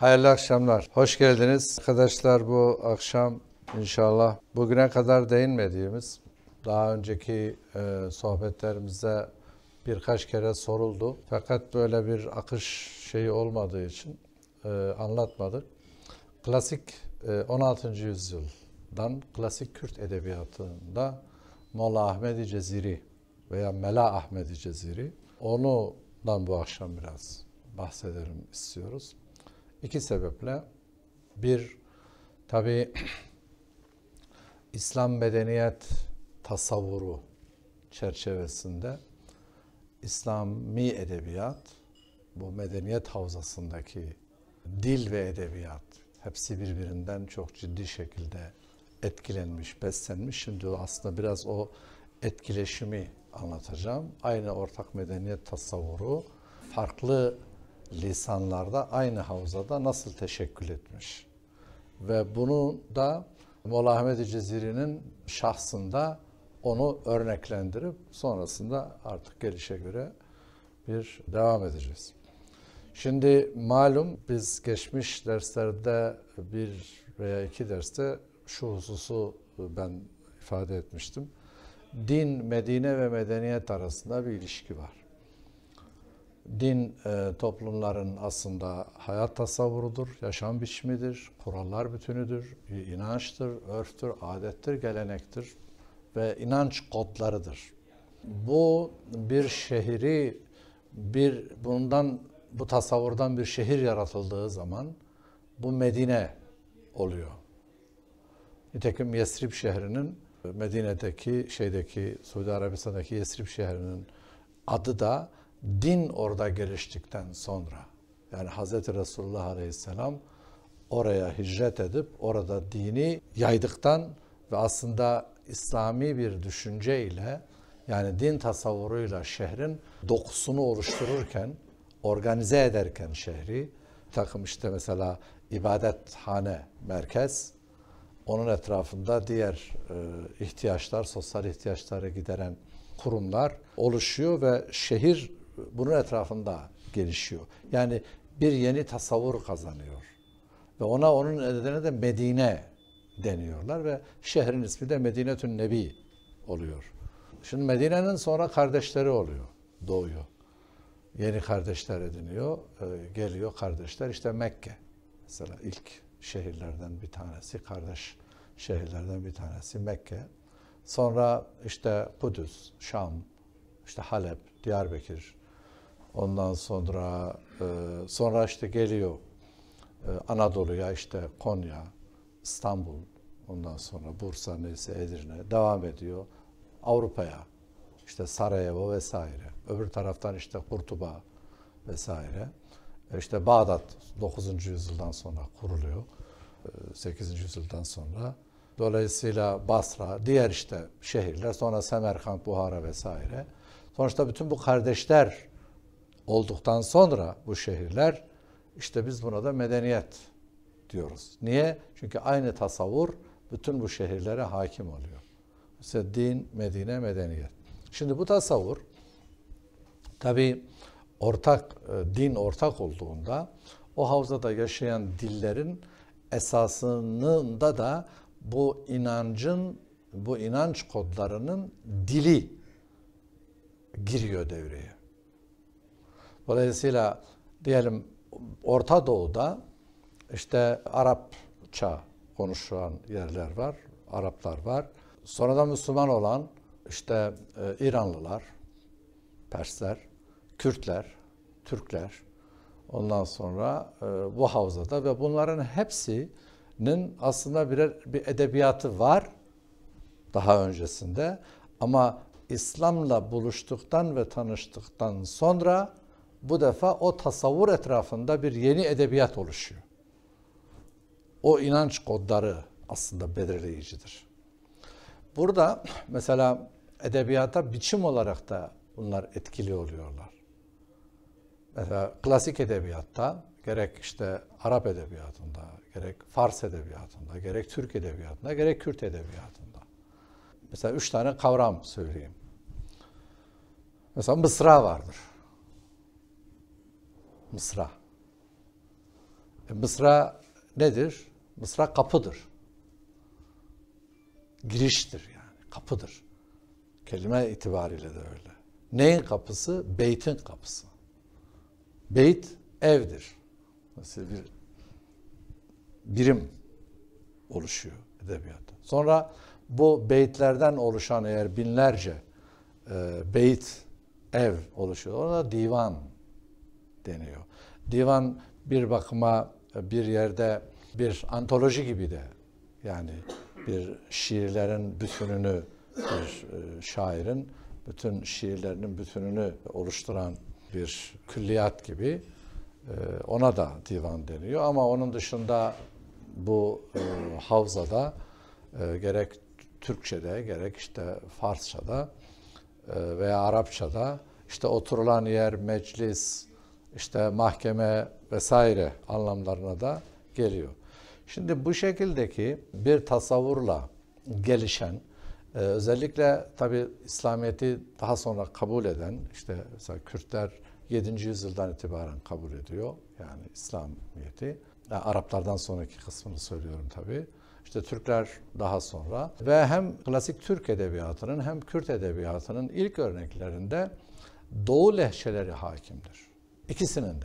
Hayırlı akşamlar. Hoş geldiniz. Arkadaşlar bu akşam inşallah bugüne kadar değinmediğimiz daha önceki e, sohbetlerimizde birkaç kere soruldu. Fakat böyle bir akış şeyi olmadığı için e, anlatmadık. Klasik e, 16. yüzyıldan klasik Kürt edebiyatında Molla Ahmedi Ceziri veya Mela Ahmedi Ceziri. Onundan bu akşam biraz bahsedelim istiyoruz. İki sebeple bir tabi İslam medeniyet tasavvuru çerçevesinde İslami edebiyat bu medeniyet havzasındaki dil ve edebiyat hepsi birbirinden çok ciddi şekilde etkilenmiş, beslenmiş. Şimdi aslında biraz o etkileşimi anlatacağım. Aynı ortak medeniyet tasavvuru farklı lisanlarda aynı havzada nasıl teşekkül etmiş. Ve bunu da Mola Ahmed Ceziri'nin şahsında onu örneklendirip sonrasında artık gelişe göre bir devam edeceğiz. Şimdi malum biz geçmiş derslerde bir veya iki derste şu hususu ben ifade etmiştim. Din, Medine ve medeniyet arasında bir ilişki var. Din e, toplumların aslında hayat tasavvurudur, yaşam biçimidir, kurallar bütünüdür, inançtır, örftür, adettir, gelenektir ve inanç kodlarıdır. Bu bir şehri bir bundan bu tasavvurdan bir şehir yaratıldığı zaman bu Medine oluyor. Nitekim Yesrib şehrinin e, Medine'deki şeydeki Suudi Arabistan'daki Yesrib şehrinin adı da din orada geliştikten sonra yani Hz. Resulullah Aleyhisselam oraya hicret edip orada dini yaydıktan ve aslında İslami bir düşünce ile yani din tasavvuruyla şehrin dokusunu oluştururken, organize ederken şehri takım işte mesela ibadethane merkez onun etrafında diğer e, ihtiyaçlar, sosyal ihtiyaçları gideren kurumlar oluşuyor ve şehir bunun etrafında gelişiyor. Yani bir yeni tasavvur kazanıyor. Ve ona onun nedeni de Medine deniyorlar ve şehrin ismi de Medinetün Nebi oluyor. Şimdi Medine'nin sonra kardeşleri oluyor, doğuyor. Yeni kardeşler ediniyor, e, geliyor kardeşler İşte Mekke. Mesela ilk şehirlerden bir tanesi, kardeş şehirlerden bir tanesi Mekke. Sonra işte Kudüs, Şam, işte Halep, Diyarbakır, Ondan sonra e, sonra işte geliyor e, Anadolu'ya işte Konya, İstanbul, ondan sonra Bursa neyse Edirne devam ediyor Avrupa'ya işte Sarajevo vesaire. Öbür taraftan işte Kurtuba vesaire. E, işte Bağdat 9. yüzyıldan sonra kuruluyor. 8. E, yüzyıldan sonra. Dolayısıyla Basra, diğer işte şehirler, sonra Semerkant, Buhara vesaire. Sonuçta bütün bu kardeşler olduktan sonra bu şehirler işte biz buna da medeniyet diyoruz. Niye? Çünkü aynı tasavvur bütün bu şehirlere hakim oluyor. Mesela din, Medine, medeniyet. Şimdi bu tasavvur tabi ortak, e, din ortak olduğunda o havzada yaşayan dillerin esasında da bu inancın, bu inanç kodlarının dili giriyor devreye. Dolayısıyla diyelim Orta Doğu'da işte Arapça konuşulan yerler var, Araplar var. Sonradan Müslüman olan işte e, İranlılar, Persler, Kürtler, Türkler, ondan sonra e, bu havzada ve bunların hepsinin aslında birer bir edebiyatı var daha öncesinde ama İslam'la buluştuktan ve tanıştıktan sonra bu defa o tasavvur etrafında bir yeni edebiyat oluşuyor. O inanç kodları aslında belirleyicidir. Burada mesela edebiyata biçim olarak da bunlar etkili oluyorlar. Mesela klasik edebiyatta gerek işte Arap edebiyatında, gerek Fars edebiyatında, gerek Türk edebiyatında, gerek Kürt edebiyatında. Mesela üç tane kavram söyleyeyim. Mesela mısra vardır mısra. E, mısra nedir? Mısra kapıdır. Giriştir yani, kapıdır. Kelime itibariyle de öyle. Neyin kapısı? Beytin kapısı. Beyt evdir. Mesela bir birim oluşuyor edebiyatta. Sonra bu beytlerden oluşan eğer binlerce e, beyt ev oluşuyor. Orada divan deniyor. Divan bir bakıma bir yerde bir antoloji gibi de yani bir şiirlerin bütününü bir e, şairin bütün şiirlerinin bütününü oluşturan bir külliyat gibi e, ona da divan deniyor ama onun dışında bu e, havzada gerek Türkçe'de gerek işte Farsça'da veya Arapça'da işte oturulan yer meclis, işte mahkeme vesaire anlamlarına da geliyor. Şimdi bu şekildeki bir tasavvurla gelişen e, özellikle tabi İslamiyet'i daha sonra kabul eden işte mesela Kürtler 7. yüzyıldan itibaren kabul ediyor yani İslamiyet'i. Yani e, Araplardan sonraki kısmını söylüyorum tabi. İşte Türkler daha sonra ve hem klasik Türk edebiyatının hem Kürt edebiyatının ilk örneklerinde Doğu lehçeleri hakimdir. İkisinin de.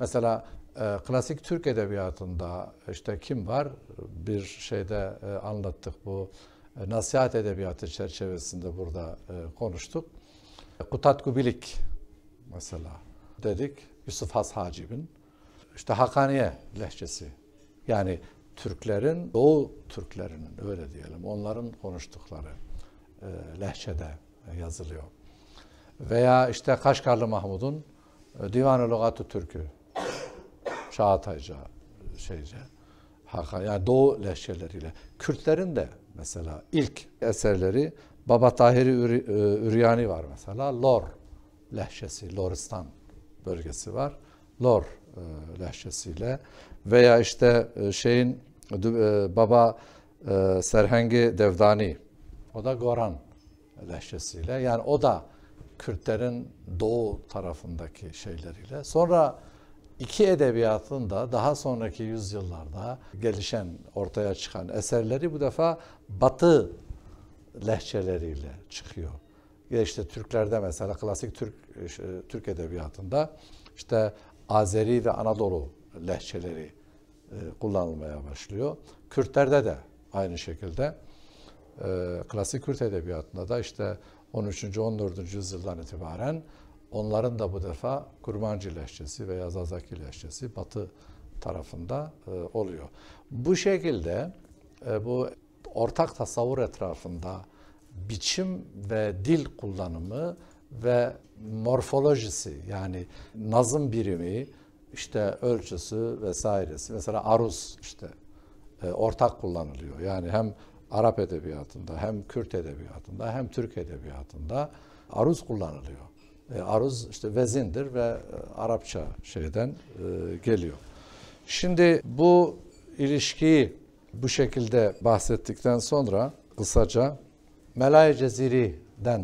Mesela e, klasik Türk edebiyatında işte kim var? Bir şeyde e, anlattık bu e, nasihat edebiyatı çerçevesinde burada e, konuştuk. E, Kutat Gubilik mesela dedik. Yusuf Has Hacib'in. İşte Hakaniye lehçesi. Yani Türklerin, Doğu Türklerinin öyle diyelim, onların konuştukları e, lehçede yazılıyor. Veya işte Kaşgarlı Mahmud'un Divan-ı Lugat-ı Türk'ü Çağatayca şeyce Haka yani Doğu lehçeleriyle. Kürtlerin de mesela ilk eserleri Baba Tahiri e, Üryani var mesela. Lor lehçesi, Loristan bölgesi var. Lor e, lehçesiyle veya işte e, şeyin baba Serhengi Devdani o da Goran lehçesiyle yani o da Kürtlerin doğu tarafındaki şeyleriyle. Sonra iki edebiyatın da daha sonraki yüzyıllarda gelişen, ortaya çıkan eserleri bu defa batı lehçeleriyle çıkıyor. Ya işte Türklerde mesela klasik Türk e, Türk edebiyatında işte Azeri ve Anadolu lehçeleri e, kullanılmaya başlıyor. Kürtlerde de aynı şekilde e, klasik Kürt edebiyatında da işte 13. 14. yüzyıldan itibaren onların da bu defa Kurmancı lehçesi veya Zazaki lehçesi batı tarafında e, oluyor. Bu şekilde e, bu ortak tasavvur etrafında biçim ve dil kullanımı ve morfolojisi yani nazım birimi işte ölçüsü vesairesi mesela aruz işte e, ortak kullanılıyor. Yani hem Arap edebiyatında, hem Kürt edebiyatında, hem Türk edebiyatında aruz kullanılıyor. E, aruz işte vezindir ve e, Arapça şeyden e, geliyor. Şimdi bu ilişkiyi bu şekilde bahsettikten sonra kısaca Melay Ceziri'den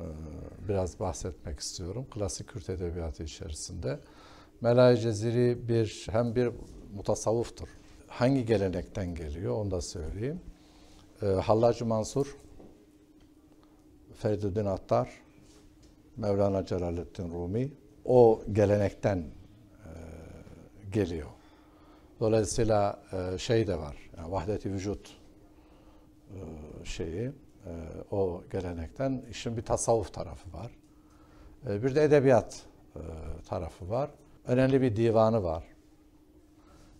e, biraz bahsetmek istiyorum. Klasik Kürt edebiyatı içerisinde. Melay Ceziri bir hem bir mutasavvuftur. Hangi gelenekten geliyor onu da söyleyeyim e, Hallacı Mansur, Feridüddin Attar, Mevlana Celaleddin Rumi o gelenekten e, geliyor. Dolayısıyla e, şey de var, yani vahdeti vücut e, şeyi, e, o gelenekten. işin bir tasavvuf tarafı var. E, bir de edebiyat e, tarafı var. Önemli bir divanı var.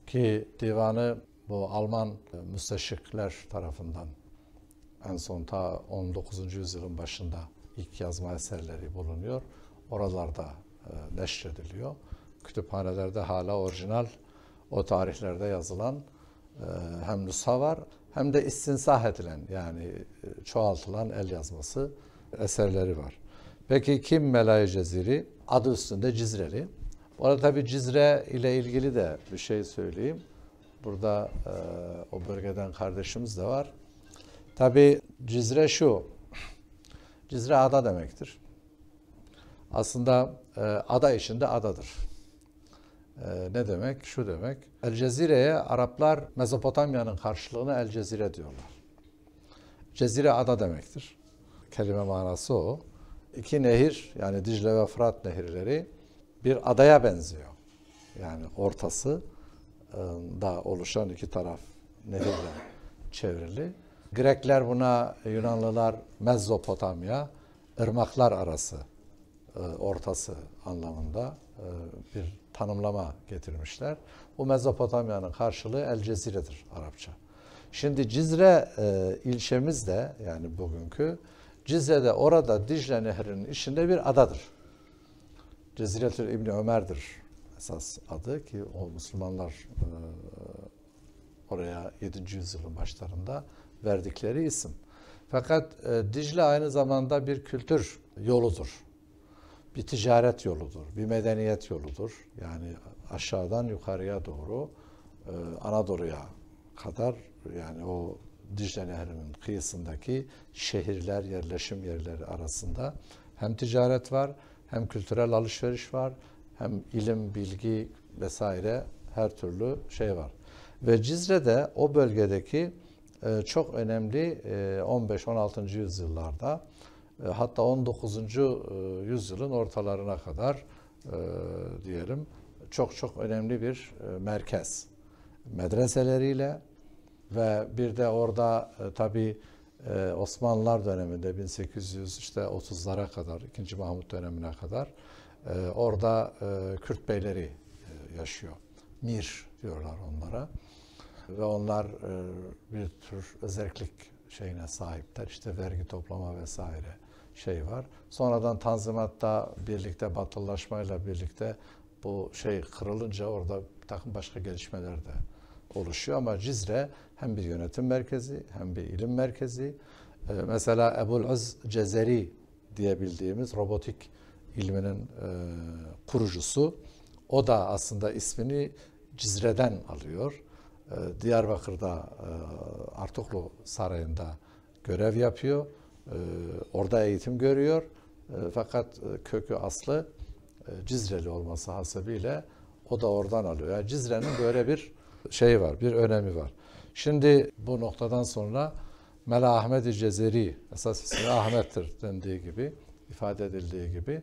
Ki divanı bu Alman e, müsteşrikler tarafından en son ta 19. yüzyılın başında ilk yazma eserleri bulunuyor. Oralarda e, neşrediliyor. Kütüphanelerde hala orijinal o tarihlerde yazılan e, hem nüsha var hem de istinsah edilen yani çoğaltılan el yazması eserleri var. Peki kim Melay Ceziri? Adı üstünde Cizreli. Orada tabii Cizre ile ilgili de bir şey söyleyeyim. Burada e, o bölgeden kardeşimiz de var. Tabi Cizre şu, Cizre ada demektir. Aslında e, ada içinde adadır. E, ne demek? Şu demek. El Cezire'ye Araplar Mezopotamya'nın karşılığını El Cezire diyorlar. Cezire ada demektir. Kelime manası o. İki nehir yani Dicle ve Fırat nehirleri bir adaya benziyor. Yani ortası e, da oluşan iki taraf nehirle çevrili. Grekler buna, Yunanlılar Mezopotamya, ırmaklar arası, e, ortası anlamında e, bir tanımlama getirmişler. Bu Mezopotamya'nın karşılığı El Cezire'dir Arapça. Şimdi Cizre ilçemiz de yani bugünkü Cizre'de orada Dicle Nehri'nin içinde bir adadır. Ceziretül İbni Ömer'dir esas adı ki o Müslümanlar e, oraya 7. yüzyılın başlarında verdikleri isim. Fakat e, Dicle aynı zamanda bir kültür yoludur. Bir ticaret yoludur, bir medeniyet yoludur. Yani aşağıdan yukarıya doğru e, Anadolu'ya kadar yani o Dicle Nehri'nin kıyısındaki şehirler, yerleşim yerleri arasında hem ticaret var, hem kültürel alışveriş var, hem ilim, bilgi vesaire her türlü şey var. Ve Cizre'de o bölgedeki e, çok önemli 15-16. E, yüzyıllarda e, hatta 19. yüzyılın ortalarına kadar diyelim çok çok önemli bir merkez. Medreseleriyle ve bir de orada tabi Osmanlılar döneminde 1800 işte 30'lara kadar 2. Mahmut dönemine kadar ee, orada e, Kürt beyleri e, yaşıyor. Mir diyorlar onlara. Ve onlar e, bir tür özellik şeyine sahipler. İşte vergi toplama vesaire şey var. Sonradan Tanzimat'ta birlikte batılılaşmayla birlikte bu şey kırılınca orada bir takım başka gelişmeler de oluşuyor. Ama Cizre hem bir yönetim merkezi hem bir ilim merkezi. Ee, mesela Ebu'l-Uz Cezeri diyebildiğimiz robotik ilminin e, kurucusu. O da aslında ismini Cizre'den alıyor. E, Diyarbakır'da e, Artuklu Sarayı'nda görev yapıyor. E, orada eğitim görüyor. E, fakat e, kökü aslı e, Cizreli olması hasebiyle o da oradan alıyor. Yani Cizre'nin böyle bir şeyi var, bir önemi var. Şimdi bu noktadan sonra Mela Ahmet-i Cezeri, esas ismi Ahmet'tir dendiği gibi, ifade edildiği gibi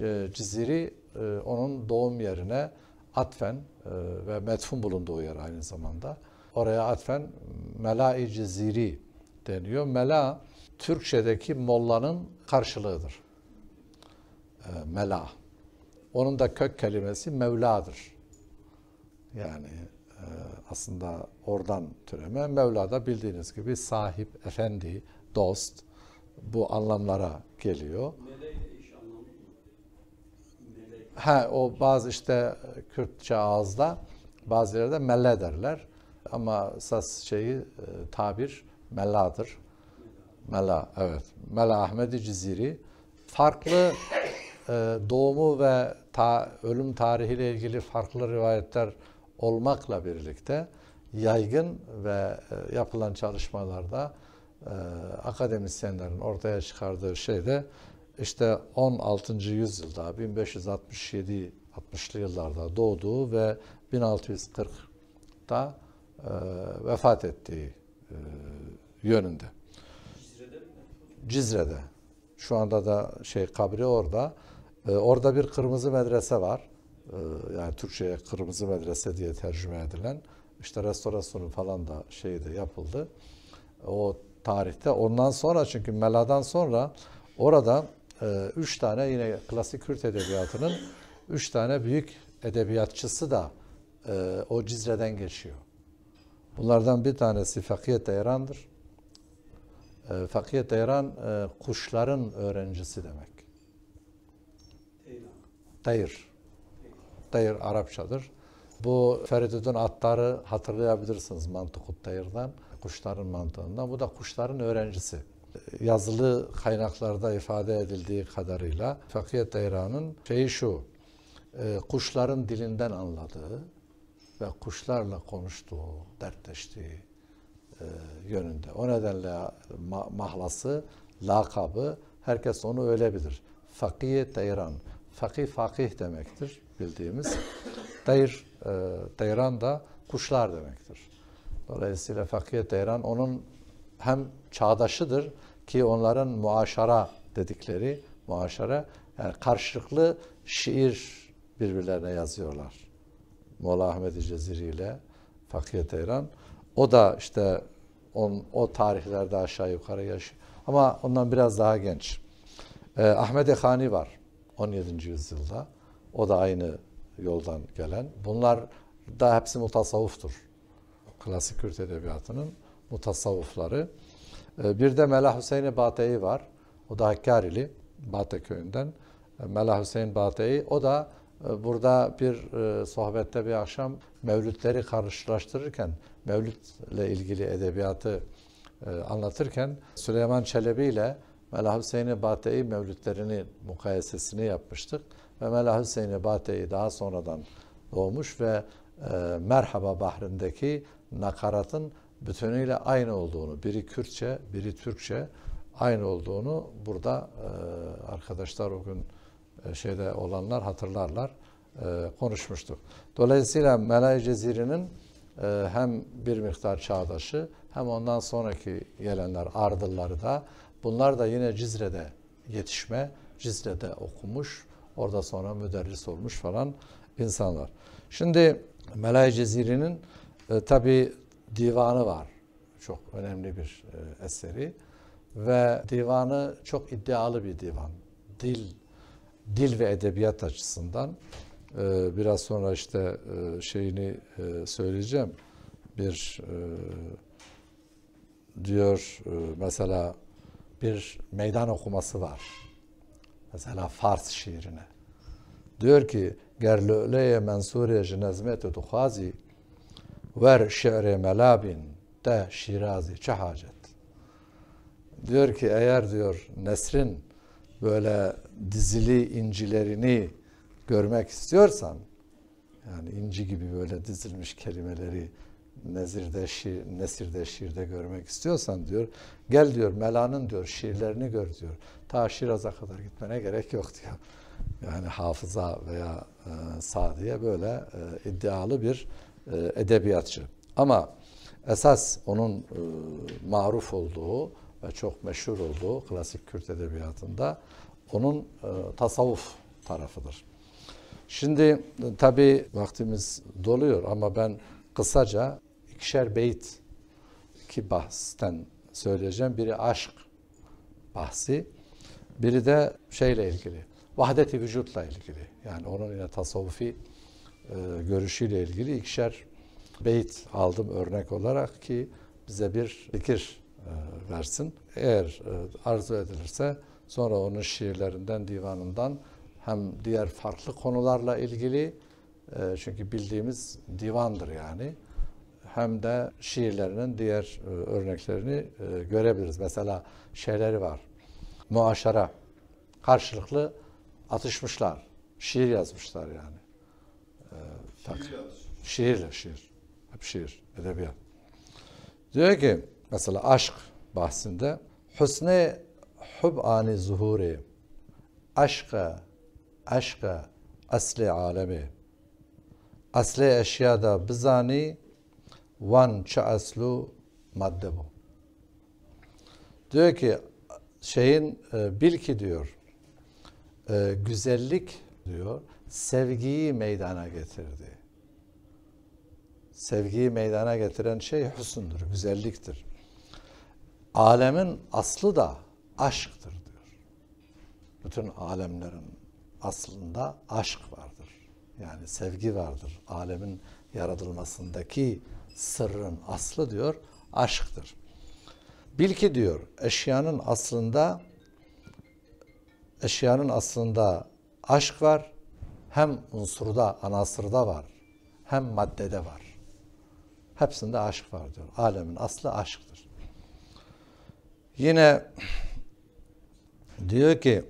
e, ciziri e, onun doğum yerine atfen e, ve metfun bulunduğu yer aynı zamanda. Oraya atfen Mela-i Ciziri deniyor. Mela Türkçedeki mollanın karşılığıdır. Mela. Onun da kök kelimesi Mevla'dır. Yani aslında oradan türeme. Mevla da bildiğiniz gibi sahip, efendi, dost bu anlamlara geliyor. Melek Ha o bazı işte Kürtçe ağızda bazıları da melle derler. Ama esas şeyi e, tabir melladır. Mela evet. Mela Ahmedi Ciziri farklı e, doğumu ve ta, ölüm tarihiyle ilgili farklı rivayetler olmakla birlikte yaygın ve e, yapılan çalışmalarda akademisyenlerin ortaya çıkardığı şey de işte 16. yüzyılda 1567 60'lı yıllarda doğduğu ve 1640'da e, vefat ettiği e, yönünde. Cizre'de mi? Cizre'de. Şu anda da şey kabri orada. E, orada bir kırmızı medrese var. E, yani Türkçe'ye kırmızı medrese diye tercüme edilen. İşte restorasyonu falan da şeyde yapıldı. O tarihte. Ondan sonra çünkü Mela'dan sonra orada ee, üç tane yine klasik Kürt edebiyatının üç tane büyük edebiyatçısı da e, o Cizre'den geçiyor. Bunlardan bir tanesi Fakiyet Eyran'dır. Ee, Fakiyet Eyran e, kuşların öğrencisi demek. Tayır. Tayır Arapçadır. Bu Feridüddin Attar'ı hatırlayabilirsiniz Mantukut Tayır'dan. Kuşların mantığından. Bu da kuşların öğrencisi yazılı kaynaklarda ifade edildiği kadarıyla Fakiyet Deyran'ın şeyi şu, e, kuşların dilinden anladığı ve kuşlarla konuştuğu, dertleştiği e, yönünde. O nedenle mahlası, lakabı, herkes onu öyle bilir. Fakih Deyran, fakih fakih demektir bildiğimiz. Deyr, Deyran da kuşlar demektir. Dolayısıyla Fakih Deyran onun hem çağdaşıdır ki onların muaşara dedikleri muaşara yani karşılıklı şiir birbirlerine yazıyorlar. Mola Ahmet Ceziri ile Fakir Teyran. O da işte on, o tarihlerde aşağı yukarı yaşıyor. Ama ondan biraz daha genç. Ee, Ahmet Ekhani var 17. yüzyılda. O da aynı yoldan gelen. Bunlar da hepsi mutasavvuftur. Klasik Kürt edebiyatının mutasavvufları. Ee, bir de Mela Hüseyin Bate'yi var. O da Hakkari'li, Bate köyünden. Ee, mela Hüseyin Bate'yi. O da e, burada bir e, sohbette bir akşam mevlütleri karşılaştırırken, mevlütle ilgili edebiyatı e, anlatırken Süleyman Çelebi ile Mela Hüseyin Bate'yi mevlütlerini mukayesesini yapmıştık. Ve Mela Hüseyin Bate'yi daha sonradan doğmuş ve Merhaba Bahri'ndeki nakaratın bütünüyle aynı olduğunu, biri Kürtçe, biri Türkçe aynı olduğunu burada e, arkadaşlar o gün e, şeyde olanlar hatırlarlar e, konuşmuştuk. Dolayısıyla Melay Ceziri'nin hem bir miktar çağdaşı hem ondan sonraki gelenler Ardılları da bunlar da yine Cizre'de yetişme, Cizre'de okumuş, orada sonra müderris olmuş falan insanlar. Şimdi Melay Ceziri'nin e, divanı var. Çok önemli bir e, eseri ve divanı çok iddialı bir divan. Dil dil ve edebiyat açısından e, biraz sonra işte e, şeyini söyleyeceğim. Bir diyor mesela bir meydan okuması var. Mesela Fars şiirine. Diyor ki gerlö'leye mensuriye jinezmet-i duhazi ver şi'ri melabin de şirazi çe Diyor ki eğer diyor Nesrin böyle dizili incilerini görmek istiyorsan yani inci gibi böyle dizilmiş kelimeleri nezirde şiir, nesirde şiirde görmek istiyorsan diyor gel diyor Mela'nın diyor şiirlerini gör diyor. Ta Şiraz'a kadar gitmene gerek yok diyor. Yani hafıza veya e, sadiye böyle e, iddialı bir e, edebiyatçı. Ama esas onun e, maruf olduğu ve çok meşhur olduğu klasik Kürt edebiyatında onun e, tasavvuf tarafıdır. Şimdi e, tabi vaktimiz doluyor ama ben kısaca ikişer beyt iki bahsten söyleyeceğim. Biri aşk bahsi, biri de şeyle ilgili, vahdeti vücutla ilgili. Yani onun yine tasavvufi e, görüşüyle ilgili ikişer beyt aldım örnek olarak ki bize bir fikir e, versin. Eğer e, arzu edilirse sonra onun şiirlerinden, divanından hem diğer farklı konularla ilgili çünkü bildiğimiz divandır yani hem de şiirlerinin diğer örneklerini görebiliriz. Mesela şeyleri var. Muaşara karşılıklı atışmışlar. Şiir yazmışlar yani. Tak. Şiir, şiir. Hep şiir, edebiyat. Diyor ki mesela aşk bahsinde Hüsne hubani zuhuri aşka aşka asli alemi asli eşyada bizani van çe aslu madde bu. Diyor ki şeyin e, bil ki diyor e, güzellik diyor sevgiyi meydana getirdi. Sevgiyi meydana getiren şey hüsündür, güzelliktir. Alemin aslı da aşktır diyor. Bütün alemlerin aslında aşk vardır. Yani sevgi vardır. Alemin yaratılmasındaki sırrın aslı diyor aşktır. Bil ki diyor eşyanın aslında eşyanın aslında aşk var hem unsurda, anasırda var, hem maddede var. Hepsinde aşk var diyor. Alemin aslı aşktır. Yine diyor ki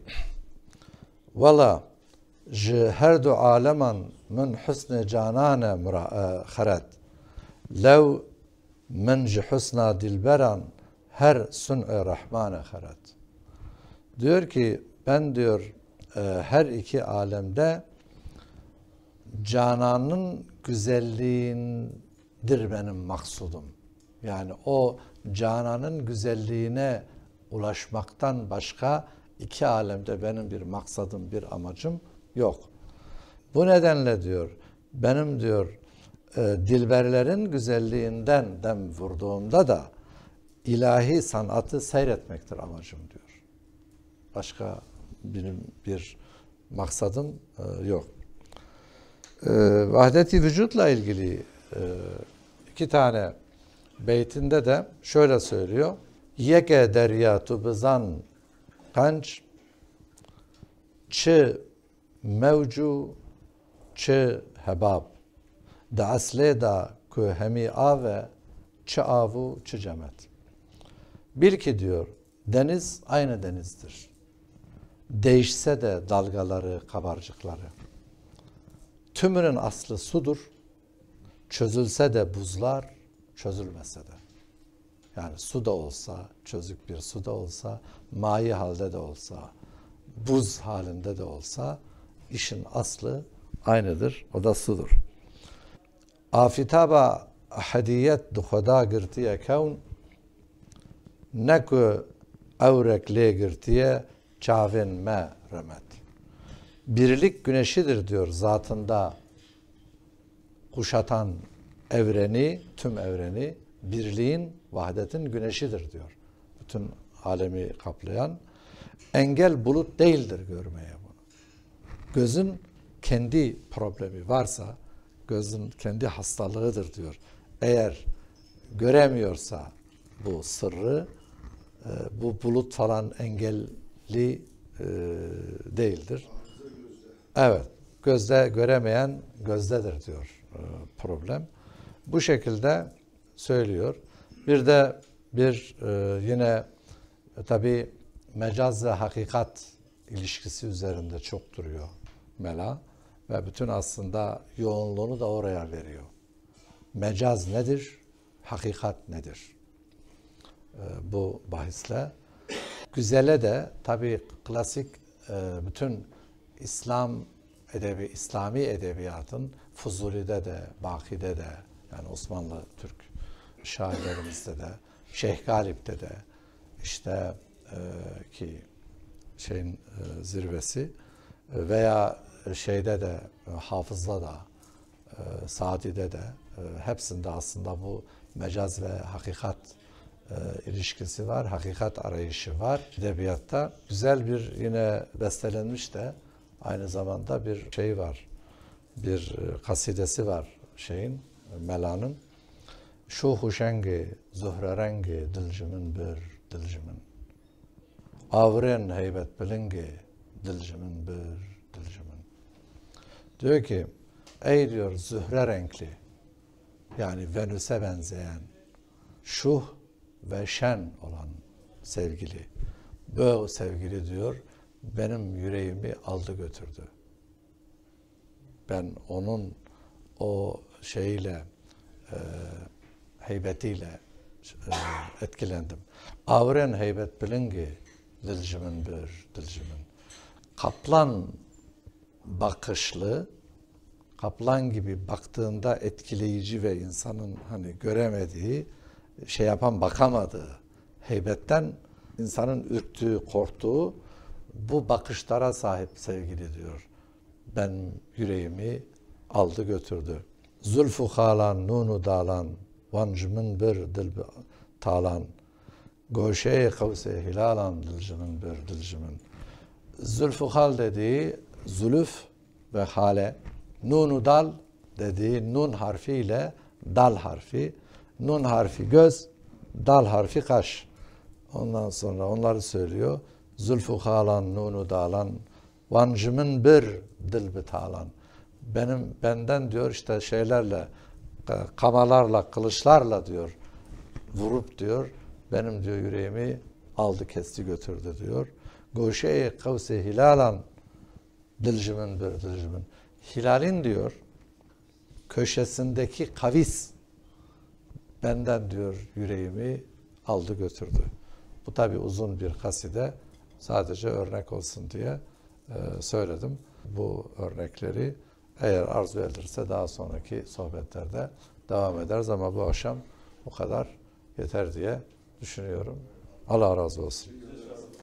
Valla her du aleman min husne canane xaret e, lev min ji husna dilberan her sun'e rahmane xaret. Diyor ki ben diyor e, her iki alemde Canan'ın güzelliğindir benim maksudum. Yani o Canan'ın güzelliğine ulaşmaktan başka iki alemde benim bir maksadım, bir amacım yok. Bu nedenle diyor, benim diyor e, dilberlerin güzelliğinden dem vurduğumda da ilahi sanatı seyretmektir amacım diyor. Başka benim bir maksadım e, yok e, vahdeti vücutla ilgili e, iki tane beytinde de şöyle söylüyor. Yeke deryatu bizan kanç çı mevcu çı hebab da asle da ku hemi ave çı avu çı cemet. Bil ki diyor deniz aynı denizdir. Değişse de dalgaları, kabarcıkları. Tümünün aslı sudur. Çözülse de buzlar, çözülmese de. Yani su da olsa, çözük bir su da olsa, mayi halde de olsa, buz halinde de olsa işin aslı aynıdır. O da sudur. Afitaba hadiyet duhoda girtiye kevn ne ku evrek le girtiye çavin me remet birlik güneşidir diyor zatında kuşatan evreni, tüm evreni birliğin, vahdetin güneşidir diyor. Bütün alemi kaplayan engel bulut değildir görmeye bunu. Gözün kendi problemi varsa, gözün kendi hastalığıdır diyor. Eğer göremiyorsa bu sırrı, e, bu bulut falan engelli e, değildir. Evet, gözde göremeyen gözdedir diyor e, problem. Bu şekilde söylüyor. Bir de bir e, yine e, tabi mecaz ve hakikat ilişkisi üzerinde çok duruyor Mela ve bütün aslında yoğunluğunu da oraya veriyor. Mecaz nedir? Hakikat nedir? bu bahisle. Güzele de tabi klasik bütün İslam edebi, İslami edebiyatın Fuzuli'de de, Baki'de de, yani Osmanlı Türk şairlerimizde de, Şeyh Galip'te de işte e, ki şeyin e, zirvesi e, veya şeyde de e, Hafız'da da e, Sadi'de de e, hepsinde aslında bu mecaz ve hakikat e, ilişkisi var, hakikat arayışı var edebiyatta. Güzel bir yine bestelenmiş de Aynı zamanda bir şey var. Bir e, kasidesi var şeyin, Mela'nın. Şu huşengi, zuhrerengi, dilcimin bir, dilcimin. Avren heybet bilingi, dilcimin bir, dilcimin. Diyor ki, ey diyor zühre renkli, yani Venüs'e benzeyen, şuh ve şen olan sevgili. Böğ sevgili diyor, benim yüreğimi aldı götürdü. Ben onun o şeyiyle e, heybetiyle e, etkilendim. Avren heybet ki dilcimin bir dilcimin. Kaplan bakışlı, kaplan gibi baktığında etkileyici ve insanın hani göremediği, şey yapan bakamadığı heybetten insanın ürktüğü, korktuğu bu bakışlara sahip sevgili diyor. Ben yüreğimi aldı götürdü. Zulfu halan nunu dalan vancımın bir dil talan goşe kavse hilalan dilcimin bir dilcimin. Zulfu hal dediği zulüf ve hale. Nunu dal dediği nun harfi ile dal harfi. Nun harfi göz, dal harfi kaş. Ondan sonra onları söylüyor. Zülfü halan, nunu dalan, vancımın bir dil bitalan. Benim, benden diyor işte şeylerle, e, kamalarla, kılıçlarla diyor, vurup diyor, benim diyor yüreğimi aldı kesti götürdü diyor. Goşe-i kavse hilalan, dilcimin bir dilcimin. Hilalin diyor, köşesindeki kavis, benden diyor yüreğimi aldı götürdü. Bu tabi uzun bir kaside. Sadece örnek olsun diye e, söyledim. Bu örnekleri eğer arzu edilirse daha sonraki sohbetlerde devam ederiz ama bu akşam bu kadar yeter diye düşünüyorum. Allah razı olsun.